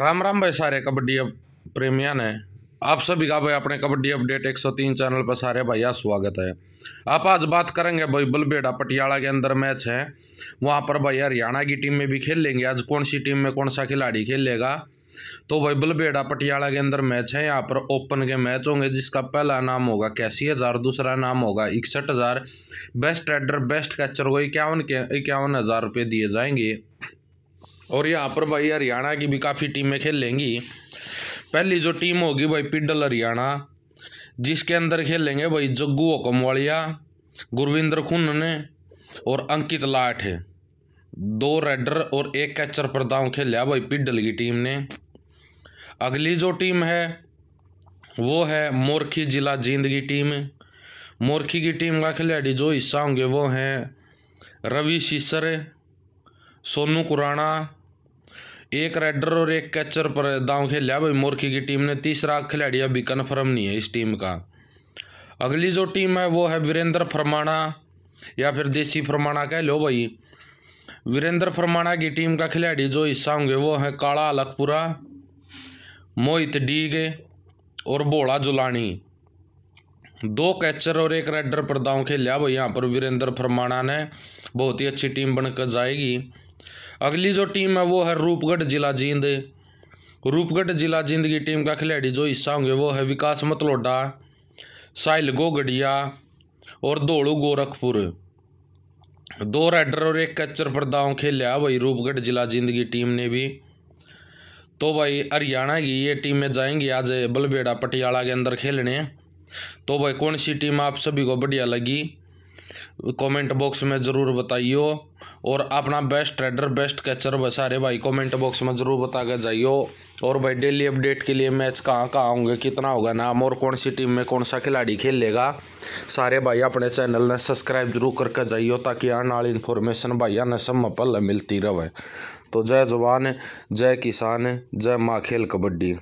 राम राम भाई सारे कबड्डी प्रेमिया ने आप सभी का भाई अपने कबड्डी अपडेट 103 चैनल पर सारे भैया स्वागत है आप आज बात करेंगे भाई बलबेड़ा पटियाला के अंदर मैच है वहाँ पर भाई हरियाणा की टीम में भी खेल लेंगे आज कौन सी टीम में कौन सा खिलाड़ी खेलेगा तो भाई बलबेड़ा पटियाला के अंदर मैच है यहाँ पर ओपन के मैच होंगे जिसका पहला नाम होगा कैसी हज़ार दूसरा नाम होगा इकसठ हज़ार बेस्ट एडर बेस्ट कैचर को इक्यावन के इक्यावन हज़ार रुपये दिए जाएंगे और यहाँ पर भाई हरियाणा की भी काफ़ी टीमें खेल लेंगी पहली जो टीम होगी भाई पिडल हरियाणा जिसके अंदर खेलेंगे भाई जग्गू हुकम वालिया गुरविंदर ने और अंकित लाठ दो रेडर और एक कैचर पर दाव खेलिया भाई पिडल की टीम ने अगली जो टीम है वो है मोरखी जिला जींद की टीम मोरखी की टीम का खिलाड़ी जो हिस्सा होंगे वो हैं रवि सीसर सोनू कुराना एक राइडर और एक कैचर पर दांव खेलिया भाई मोरखी की टीम ने तीसरा खिलाड़ी अभी कन्फर्म नहीं है इस टीम का अगली जो टीम है वो है वीरेंद्र फरमाणा या फिर देसी फरमाणा कह लो भाई वीरेंद्र फरमाणा की टीम का खिलाड़ी जो हिस्सा होंगे वो है काला अलखपुरा मोहित डीगे और भोला जुलानी दो कैचर और एक राइडर पर दाव खेलिया भाई यहाँ पर वीरेंद्र फरमाणा ने बहुत ही अच्छी टीम बनकर जाएगी अगली जो टीम है वो है रूपगढ़ जिला जींद रूपगढ़ जिला जींद की टीम का खिलाड़ी जो हिस्सा होंगे वो है विकास मतलोडा साहिल गोगड़िया और धोलू गोरखपुर दो राइडर और एक कैचर पर दाव खेला भाई रूपगढ़ जिला जींद की टीम ने भी तो भाई हरियाणा की ये टीमें जाएंगी आज बलबेड़ा पटियाला के अंदर खेलने तो भाई कौन सी टीम आप सभी को बढ़िया लगी कमेंट बॉक्स में ज़रूर बताइयो और अपना बेस्ट ट्रेडर बेस्ट कैचर सारे भाई कमेंट बॉक्स में ज़रूर बता के जाइयो और भाई डेली अपडेट के लिए मैच कहाँ कहाँ होंगे कितना होगा नाम और कौन सी टीम में कौन सा खिलाड़ी खेलेगा सारे भाई अपने चैनल ने सब्सक्राइब जरूर करके जाइयो ताकि आने वाली इन्फॉर्मेशन भाई ने सब पल मिलती रहे तो जय जवान जय किसान जय माँ खेल कबड्डी